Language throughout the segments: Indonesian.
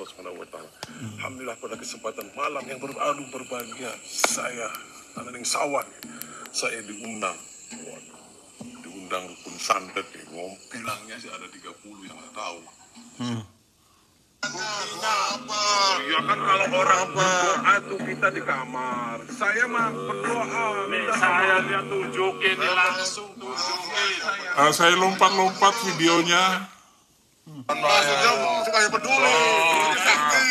Allah Subhanahu wa taala. Alhamdulillah pada kesempatan malam yang beradu berbahagia saya Ananing Sawan saya diundang diundang pun santet ya. bilangnya sih ada 30 yang nggak tahu. Ya kan kalau orang berdoa tuh kita di kamar. Saya mah berdoa. Minta saya dia tunjukin langsung tunjukin. Ah, saya lompat-lompat videonya. Maksudnya saya peduli, sakti,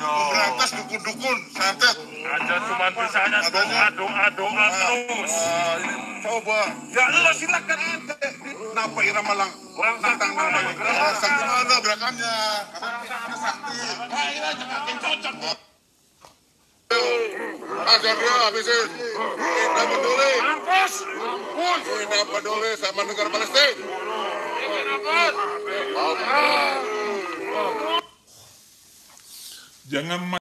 berantas dukun-dukun, santet. aja cuma bisanya doa, doa, doa terus. Coba. Ya Allah silakan ente. Kenapa Ira lang Tantang nantang. Sakti mana gerakannya? Sakti. Nah Ira jangan cocok. Agar dia habisin. Tidak peduli. Mampus. Tidak peduli sama negara Palestina. Jangan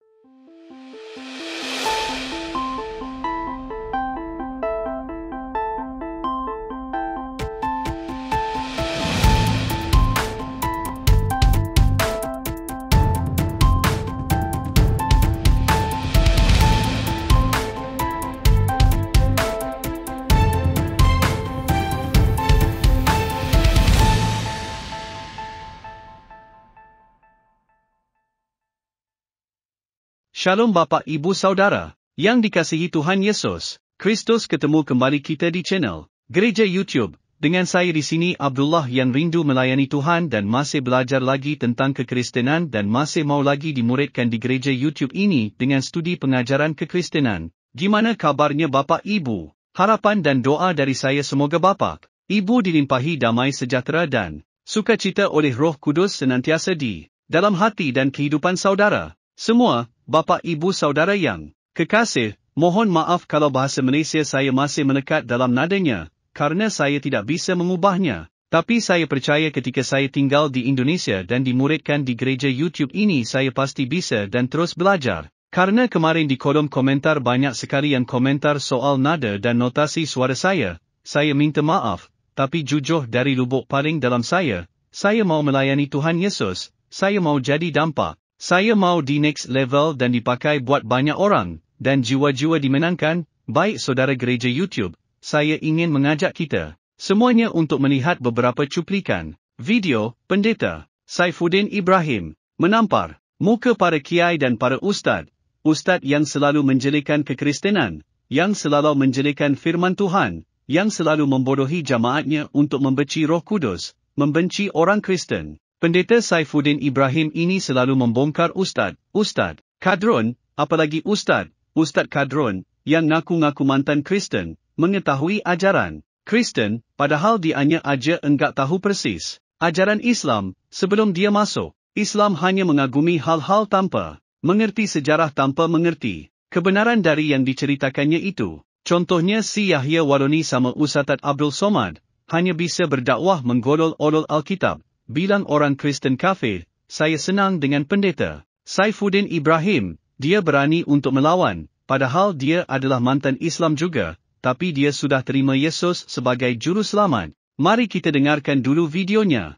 Shalom bapa Ibu Saudara, yang dikasihi Tuhan Yesus, Kristus ketemu kembali kita di channel Gereja YouTube. Dengan saya di sini Abdullah yang rindu melayani Tuhan dan masih belajar lagi tentang kekristenan dan masih mau lagi dimuridkan di gereja YouTube ini dengan studi pengajaran kekristenan. Gimana kabarnya bapa Ibu? Harapan dan doa dari saya semoga bapa Ibu dilimpahi damai sejahtera dan sukacita oleh Roh Kudus senantiasa di dalam hati dan kehidupan saudara. Semua, bapa ibu saudara yang kekasih, mohon maaf kalau bahasa Malaysia saya masih menekat dalam nadanya, karena saya tidak bisa mengubahnya. Tapi saya percaya ketika saya tinggal di Indonesia dan dimuridkan di gereja YouTube ini saya pasti bisa dan terus belajar. Karena kemarin di kolom komentar banyak sekali yang komentar soal nada dan notasi suara saya, saya minta maaf, tapi jujur dari lubuk paling dalam saya, saya mau melayani Tuhan Yesus, saya mau jadi dampak. Saya mahu di next level dan dipakai buat banyak orang, dan jiwa-jiwa dimenangkan, baik saudara gereja YouTube, saya ingin mengajak kita, semuanya untuk melihat beberapa cuplikan, video, pendeta, Saifuddin Ibrahim, menampar, muka para kiai dan para ustaz, ustaz yang selalu menjelikan kekristenan, yang selalu menjelikan firman Tuhan, yang selalu membodohi jamaatnya untuk membenci roh kudus, membenci orang Kristen. Pendeta Saifuddin Ibrahim ini selalu membongkar Ustaz, Ustaz, Kadron, apalagi Ustaz, Ustaz Kadron, yang ngaku-ngaku mantan Kristen, mengetahui ajaran. Kristen, padahal dianya aja enggak tahu persis. Ajaran Islam, sebelum dia masuk, Islam hanya mengagumi hal-hal tanpa, mengerti sejarah tanpa mengerti, kebenaran dari yang diceritakannya itu. Contohnya si Yahya Waroni sama Ustaz Abdul Somad, hanya bisa berdakwah menggolol-olol Alkitab, bilang orang Kristen kafir, saya senang dengan pendeta. Saifuddin Ibrahim, dia berani untuk melawan, padahal dia adalah mantan Islam juga, tapi dia sudah terima Yesus sebagai juru selamat. Mari kita dengarkan dulu videonya.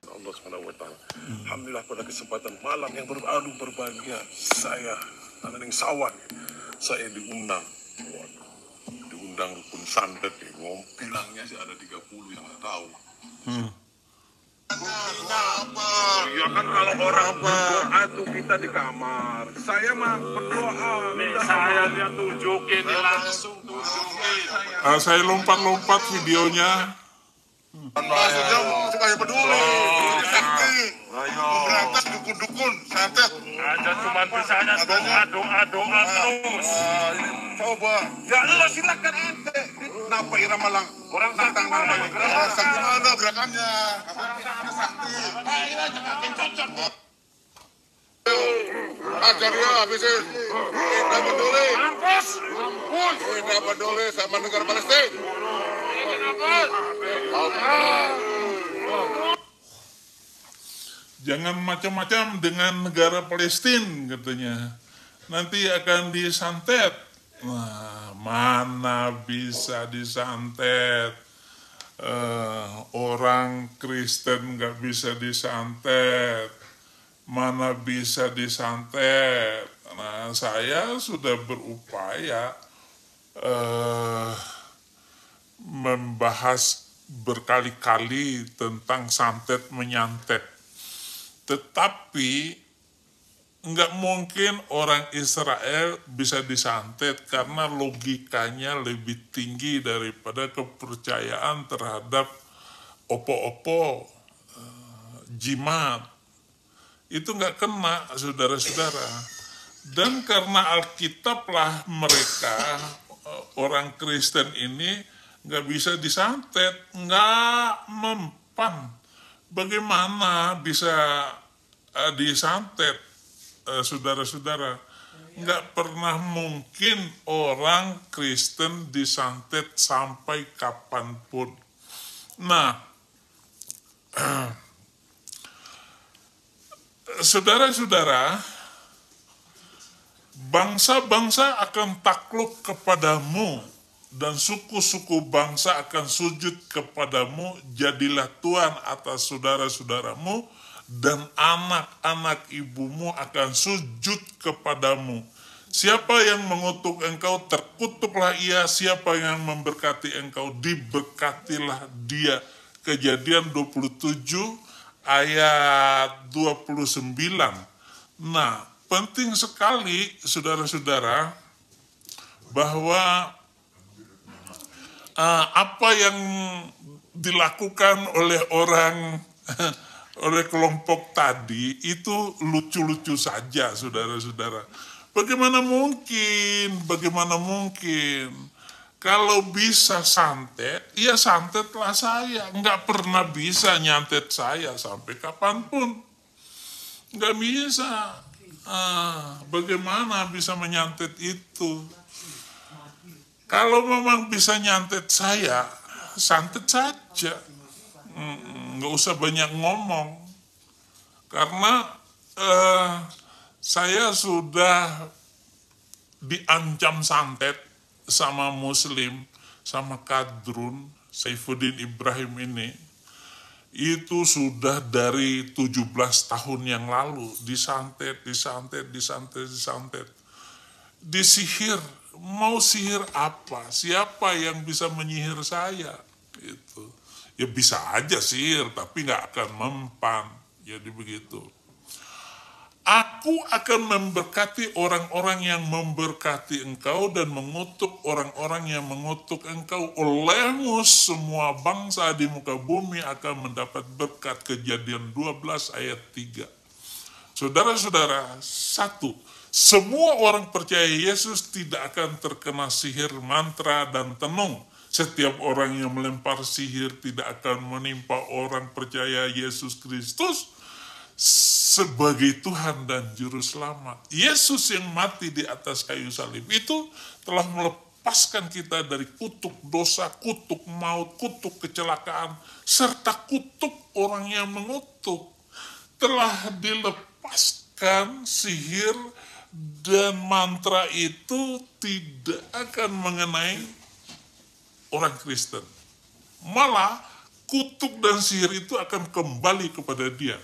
Alhamdulillah pada kesempatan malam yang beradu berbahagia, saya, Anang Sawan, saya diundang. Diundang pun sandet, Bilangnya sih ada 30 yang tak tahu. Hmm. Ya kan kalau orang berdoa tuh kita di kamar. Saya mah berdoa. Nih saya dia tunjukin dia langsung tunjukin. Uh, saya lompat-lompat videonya. Maksudnya supaya peduli, peduli oh, iya. sakti, memberantas dukun-dukun, santet. Ada cuma bisanya doa, doa, doa ah, terus. Coba. Ya lo silakan ente kenapa irama lang orang datang nambah gerakan sakti mana gerakannya gerakannya sakti nah ini makin cocok habisin Tidak peduli Mampus Mampus Tidak peduli sama negara Palestina Jangan macam-macam dengan negara Palestina katanya. Nanti akan disantet mana bisa disantet? Uh, orang Kristen nggak bisa disantet, mana bisa disantet. Nah, saya sudah berupaya uh, membahas berkali-kali tentang santet menyantet, tetapi nggak mungkin orang Israel bisa disantet karena logikanya lebih tinggi daripada kepercayaan terhadap opo-opo eh, jimat itu nggak kena saudara-saudara dan karena Alkitablah mereka eh, orang Kristen ini nggak bisa disantet nggak mempan bagaimana bisa eh, disantet Eh, saudara-saudara, nggak pernah mungkin orang Kristen disantet sampai kapanpun. Nah, saudara-saudara, bangsa-bangsa akan takluk kepadamu dan suku-suku bangsa akan sujud kepadamu, jadilah Tuhan atas saudara-saudaramu, dan anak-anak ibumu akan sujud kepadamu. Siapa yang mengutuk engkau, terkutuklah ia. Siapa yang memberkati engkau, diberkatilah dia. Kejadian 27 ayat 29. Nah, penting sekali saudara-saudara bahwa uh, apa yang dilakukan oleh orang oleh kelompok tadi itu lucu-lucu saja saudara-saudara. Bagaimana mungkin, bagaimana mungkin kalau bisa santet, ya santetlah saya. Nggak pernah bisa nyantet saya sampai kapanpun. Nggak bisa. Ah, bagaimana bisa menyantet itu? Kalau memang bisa nyantet saya, santet saja. Mm -mm nggak usah banyak ngomong karena eh, saya sudah diancam santet sama muslim sama kadrun Saifuddin Ibrahim ini itu sudah dari 17 tahun yang lalu disantet, disantet, disantet, disantet. Disihir, mau sihir apa? Siapa yang bisa menyihir saya? itu ya bisa aja sihir tapi nggak akan mempan jadi begitu Aku akan memberkati orang-orang yang memberkati engkau dan mengutuk orang-orang yang mengutuk engkau. Olehmu semua bangsa di muka bumi akan mendapat berkat. Kejadian 12 ayat 3. Saudara-saudara, satu, semua orang percaya Yesus tidak akan terkena sihir mantra dan tenung setiap orang yang melempar sihir tidak akan menimpa orang percaya Yesus Kristus sebagai Tuhan dan Juru Selamat. Yesus yang mati di atas kayu salib itu telah melepaskan kita dari kutuk dosa, kutuk maut, kutuk kecelakaan, serta kutuk orang yang mengutuk. Telah dilepaskan sihir dan mantra itu tidak akan mengenai orang Kristen. Malah kutuk dan sihir itu akan kembali kepada dia.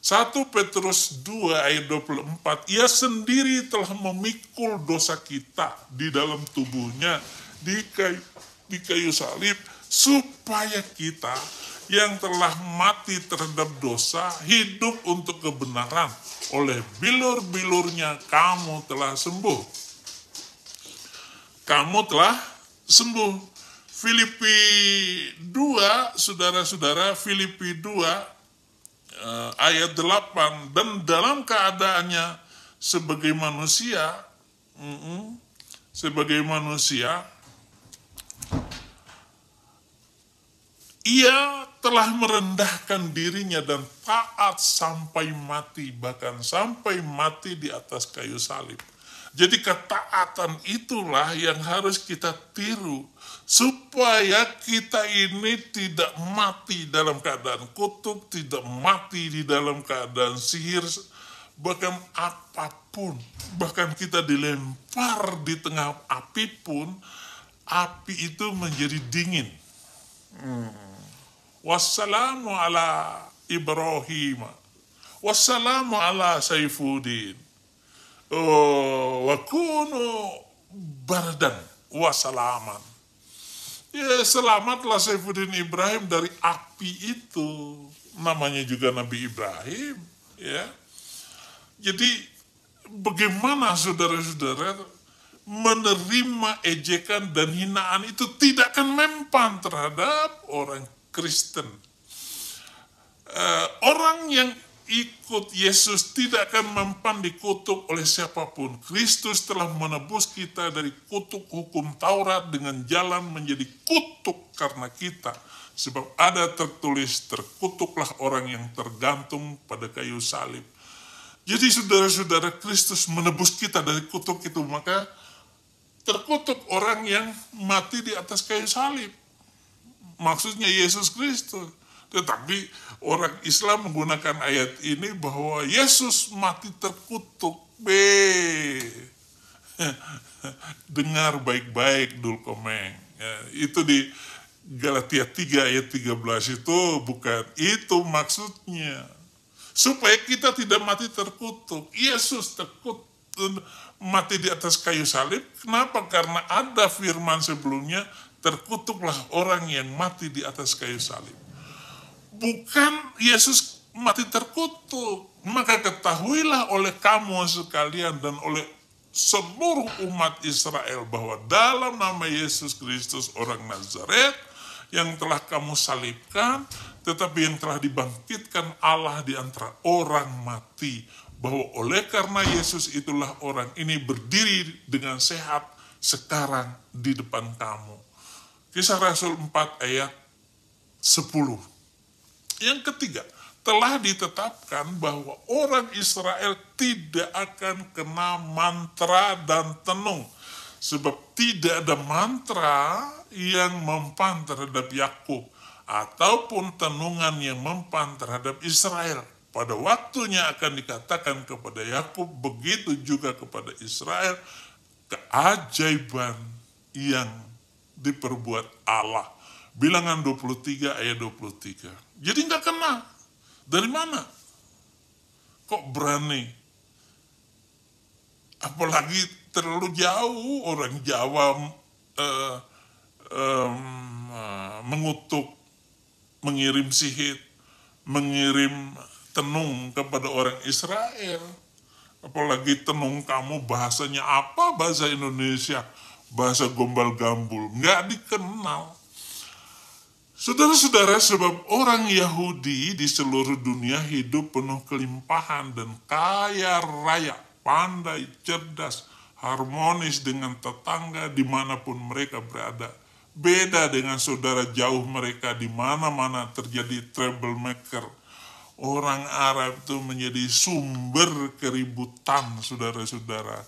1 Petrus 2 ayat 24, ia sendiri telah memikul dosa kita di dalam tubuhnya di kayu, di kayu salib supaya kita yang telah mati terhadap dosa hidup untuk kebenaran oleh bilur-bilurnya kamu telah sembuh kamu telah sembuh Filipi 2, saudara-saudara, Filipi 2 eh, ayat 8 dan dalam keadaannya sebagai manusia mm -mm, sebagai manusia ia telah merendahkan dirinya dan taat sampai mati bahkan sampai mati di atas kayu salib. Jadi ketaatan itulah yang harus kita tiru supaya kita ini tidak mati dalam keadaan kutuk, tidak mati di dalam keadaan sihir, bahkan apapun, bahkan kita dilempar di tengah api pun, api itu menjadi dingin. Hmm. Wassalamu ala Ibrahim. Wassalamu ala Saifuddin. Oh, bardan wa Ya selamatlah Saifuddin Ibrahim dari api itu. Namanya juga Nabi Ibrahim. Ya. Jadi bagaimana saudara-saudara menerima ejekan dan hinaan itu tidak akan mempan terhadap orang Kristen. Eh, orang yang ikut Yesus tidak akan mempan dikutuk oleh siapapun. Kristus telah menebus kita dari kutuk hukum Taurat dengan jalan menjadi kutuk karena kita. Sebab ada tertulis, terkutuklah orang yang tergantung pada kayu salib. Jadi saudara-saudara, Kristus menebus kita dari kutuk itu. Maka terkutuk orang yang mati di atas kayu salib. Maksudnya Yesus Kristus. Tetapi orang Islam menggunakan ayat ini bahwa Yesus mati terkutuk. B. Dengar baik-baik dul komeng. Ya, itu di Galatia 3 ayat 13 itu bukan itu maksudnya. Supaya kita tidak mati terkutuk. Yesus terkutuk mati di atas kayu salib. Kenapa? Karena ada firman sebelumnya, terkutuklah orang yang mati di atas kayu salib bukan Yesus mati terkutuk. Maka ketahuilah oleh kamu sekalian dan oleh seluruh umat Israel bahwa dalam nama Yesus Kristus orang Nazaret yang telah kamu salibkan tetapi yang telah dibangkitkan Allah di antara orang mati bahwa oleh karena Yesus itulah orang ini berdiri dengan sehat sekarang di depan kamu. Kisah Rasul 4 ayat 10. Yang ketiga, telah ditetapkan bahwa orang Israel tidak akan kena mantra dan tenung. Sebab tidak ada mantra yang mempan terhadap Yakub ataupun tenungan yang mempan terhadap Israel. Pada waktunya akan dikatakan kepada Yakub, begitu juga kepada Israel, keajaiban yang diperbuat Allah Bilangan 23 ayat 23. Jadi nggak kena. Dari mana? Kok berani? Apalagi terlalu jauh orang Jawa um, uh, mengutuk, mengirim sihir, mengirim tenung kepada orang Israel. Apalagi tenung kamu bahasanya apa bahasa Indonesia, bahasa gombal gambul, nggak dikenal. Saudara-saudara, sebab orang Yahudi di seluruh dunia hidup penuh kelimpahan dan kaya raya, pandai, cerdas, harmonis dengan tetangga dimanapun mereka berada. Beda dengan saudara jauh mereka di mana-mana terjadi troublemaker. Orang Arab itu menjadi sumber keributan, saudara-saudara.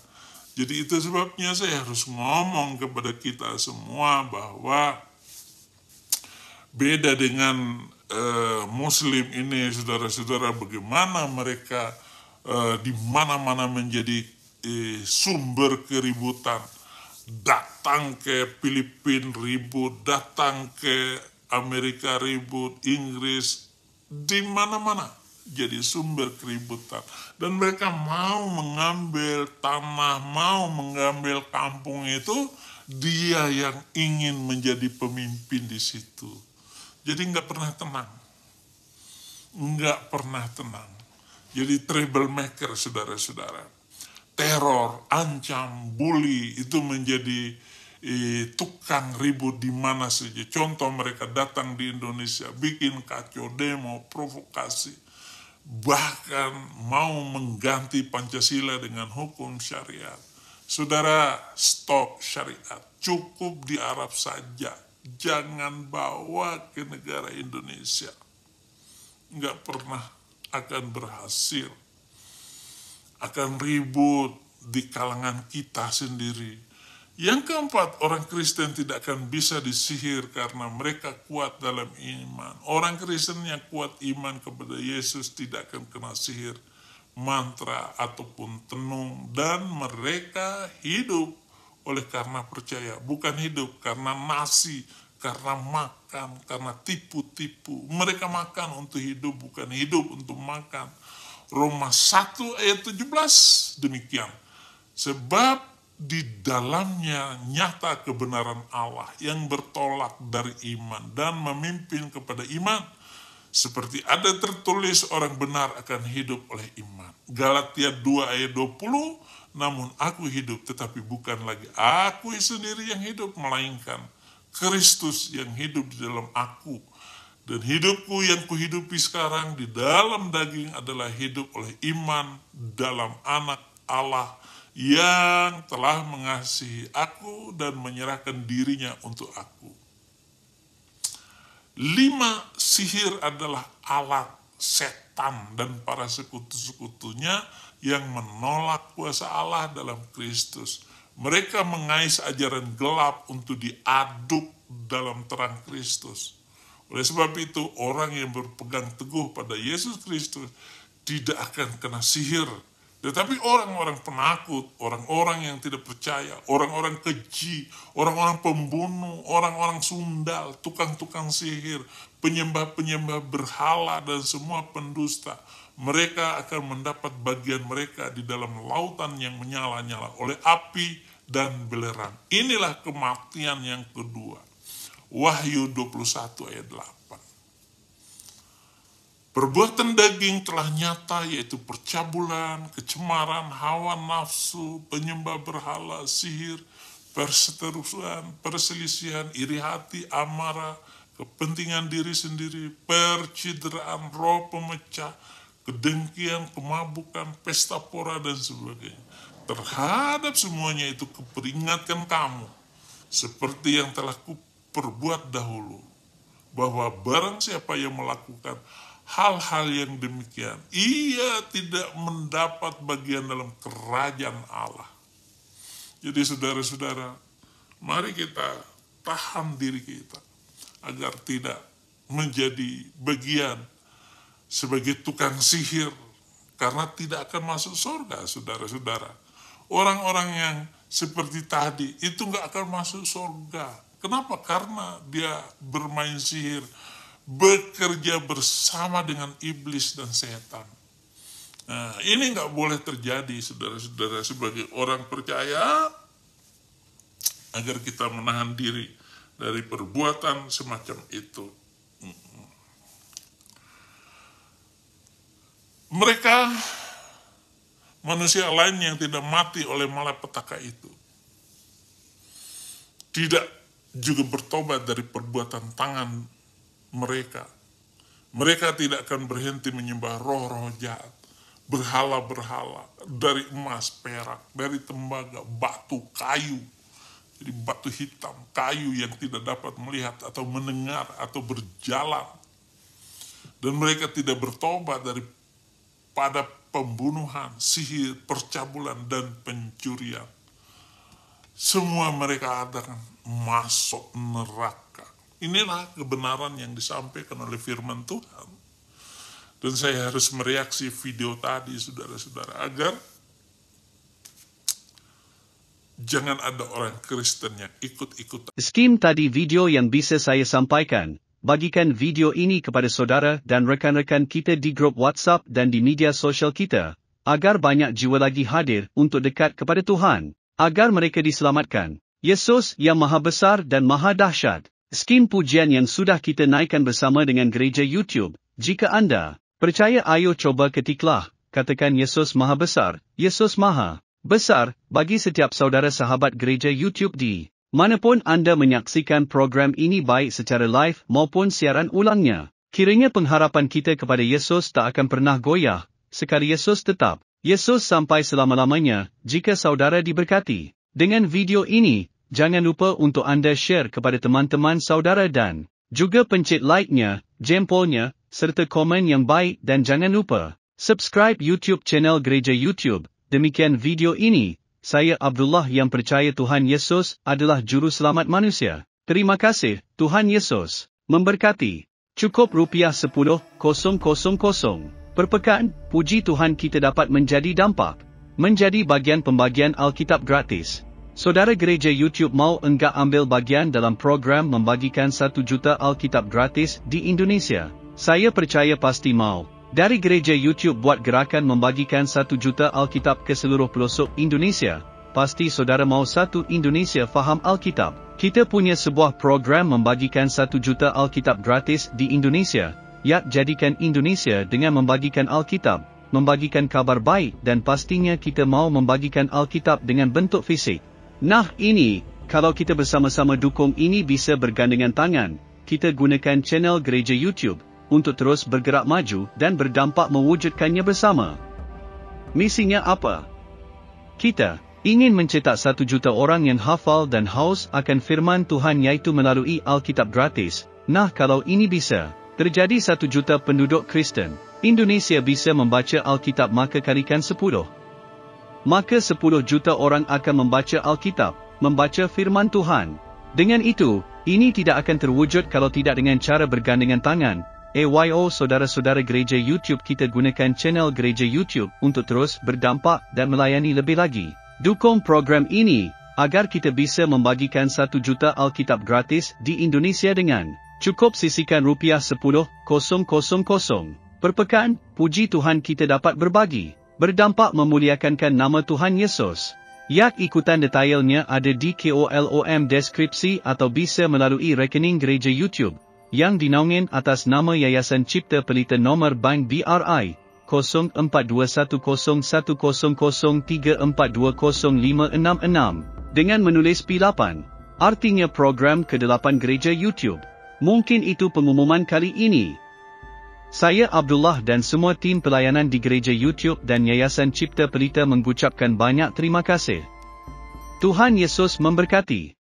Jadi itu sebabnya saya harus ngomong kepada kita semua bahwa beda dengan uh, Muslim ini, saudara-saudara, bagaimana mereka uh, di mana-mana menjadi uh, sumber keributan, datang ke Filipina ribut, datang ke Amerika ribut, Inggris, di mana-mana jadi sumber keributan. Dan mereka mau mengambil tanah, mau mengambil kampung itu, dia yang ingin menjadi pemimpin di situ. Jadi nggak pernah tenang. Nggak pernah tenang. Jadi troublemaker, saudara-saudara. Teror, ancam, bully, itu menjadi tukang ribut di mana saja. Contoh mereka datang di Indonesia, bikin kacau, demo, provokasi. Bahkan mau mengganti Pancasila dengan hukum syariat. Saudara, stop syariat. Cukup di Arab saja jangan bawa ke negara Indonesia. Nggak pernah akan berhasil. Akan ribut di kalangan kita sendiri. Yang keempat, orang Kristen tidak akan bisa disihir karena mereka kuat dalam iman. Orang Kristen yang kuat iman kepada Yesus tidak akan kena sihir, mantra, ataupun tenung, dan mereka hidup oleh karena percaya, bukan hidup karena nasi, karena makan, karena tipu-tipu. Mereka makan untuk hidup, bukan hidup untuk makan. Roma 1 ayat 17 demikian. Sebab di dalamnya nyata kebenaran Allah yang bertolak dari iman dan memimpin kepada iman. Seperti ada tertulis orang benar akan hidup oleh iman. Galatia 2 ayat 20 namun aku hidup tetapi bukan lagi aku sendiri yang hidup, melainkan Kristus yang hidup di dalam aku. Dan hidupku yang kuhidupi sekarang di dalam daging adalah hidup oleh iman dalam anak Allah yang telah mengasihi aku dan menyerahkan dirinya untuk aku. Lima sihir adalah alat setan dan para sekutu-sekutunya yang menolak kuasa Allah dalam Kristus. Mereka mengais ajaran gelap untuk diaduk dalam terang Kristus. Oleh sebab itu, orang yang berpegang teguh pada Yesus Kristus tidak akan kena sihir. Tetapi orang-orang penakut, orang-orang yang tidak percaya, orang-orang keji, orang-orang pembunuh, orang-orang sundal, tukang-tukang sihir, penyembah-penyembah berhala, dan semua pendusta – mereka akan mendapat bagian mereka di dalam lautan yang menyala-nyala oleh api dan belerang. Inilah kematian yang kedua. Wahyu 21 ayat 8. Perbuatan daging telah nyata yaitu percabulan, kecemaran, hawa nafsu, penyembah berhala, sihir, perseterusan, perselisihan, iri hati, amarah, kepentingan diri sendiri, percideraan, roh pemecah, kedengkian, kemabukan, pesta pora dan sebagainya. Terhadap semuanya itu keperingatkan kamu seperti yang telah kuperbuat dahulu bahwa barang siapa yang melakukan hal-hal yang demikian ia tidak mendapat bagian dalam kerajaan Allah. Jadi saudara-saudara, mari kita tahan diri kita agar tidak menjadi bagian sebagai tukang sihir karena tidak akan masuk surga, saudara-saudara. Orang-orang yang seperti tadi itu nggak akan masuk surga. Kenapa? Karena dia bermain sihir, bekerja bersama dengan iblis dan setan. Nah, ini nggak boleh terjadi, saudara-saudara, sebagai orang percaya, agar kita menahan diri dari perbuatan semacam itu. Mereka manusia lain yang tidak mati oleh malapetaka itu. Tidak juga bertobat dari perbuatan tangan mereka. Mereka tidak akan berhenti menyembah roh-roh jahat, berhala-berhala dari emas, perak, dari tembaga, batu, kayu. Jadi batu hitam, kayu yang tidak dapat melihat atau mendengar atau berjalan. Dan mereka tidak bertobat dari pada pembunuhan, sihir, percabulan, dan pencurian. Semua mereka akan masuk neraka. Inilah kebenaran yang disampaikan oleh firman Tuhan. Dan saya harus mereaksi video tadi, saudara-saudara, agar jangan ada orang Kristen yang ikut ikutan Skim tadi video yang bisa saya sampaikan, bagikan video ini kepada saudara dan rekan-rekan kita di grup WhatsApp dan di media sosial kita, agar banyak jiwa lagi hadir untuk dekat kepada Tuhan, agar mereka diselamatkan. Yesus yang maha besar dan maha dahsyat, skim pujian yang sudah kita naikkan bersama dengan gereja YouTube, jika anda percaya ayo cuba ketiklah, katakan Yesus maha besar, Yesus maha besar, bagi setiap saudara sahabat gereja YouTube di Manapun anda menyaksikan program ini baik secara live maupun siaran ulangnya, kiranya pengharapan kita kepada Yesus tak akan pernah goyah, sekali Yesus tetap, Yesus sampai selama-lamanya, jika saudara diberkati. Dengan video ini, jangan lupa untuk anda share kepada teman-teman saudara dan juga pencet like-nya, jempolnya, serta komen yang baik dan jangan lupa subscribe YouTube channel Gereja YouTube. Demikian video ini saya Abdullah yang percaya Tuhan Yesus adalah juru selamat manusia. Terima kasih, Tuhan Yesus. Memberkati. Cukup rupiah sepuluh, kosong kosong kosong. Perpekaan, puji Tuhan kita dapat menjadi dampak. Menjadi bagian pembagian Alkitab gratis. Saudara gereja YouTube mau enggak ambil bagian dalam program membagikan 1 juta Alkitab gratis di Indonesia? Saya percaya pasti mau. Dari gereja YouTube buat gerakan membagikan 1 juta Alkitab ke seluruh pelosok Indonesia. Pasti saudara mau satu Indonesia faham Alkitab. Kita punya sebuah program membagikan 1 juta Alkitab gratis di Indonesia. Yak jadikan Indonesia dengan membagikan Alkitab, membagikan kabar baik dan pastinya kita mau membagikan Alkitab dengan bentuk fisik. Nah, ini kalau kita bersama-sama dukung ini bisa bergandengan tangan. Kita gunakan channel gereja YouTube untuk terus bergerak maju dan berdampak mewujudkannya bersama. Misinya apa? Kita ingin mencetak satu juta orang yang hafal dan haus akan firman Tuhan yaitu melalui Alkitab gratis. Nah kalau ini bisa, terjadi satu juta penduduk Kristen, Indonesia bisa membaca Alkitab maka kalikan sepuluh. Maka sepuluh juta orang akan membaca Alkitab, membaca firman Tuhan. Dengan itu, ini tidak akan terwujud kalau tidak dengan cara bergandengan tangan, EYO saudara-saudara gereja YouTube kita gunakan channel gereja YouTube untuk terus berdampak dan melayani lebih lagi. Dukung program ini agar kita bisa membagikan 1 juta Alkitab gratis di Indonesia dengan cukup sisikan rupiah 10,000. Perpekan, puji Tuhan kita dapat berbagi, berdampak memuliakankan nama Tuhan Yesus. Yak ikutan detailnya ada di KOLOM deskripsi atau bisa melalui rekening gereja YouTube yang dinaungin atas nama Yayasan Cipta Pelita Nomor Bank BRI 0421100034205666 dengan menulis P8. Artinya program ke-8 gereja YouTube. Mungkin itu pengumuman kali ini. Saya Abdullah dan semua tim pelayanan di gereja YouTube dan Yayasan Cipta Pelita mengucapkan banyak terima kasih. Tuhan Yesus memberkati.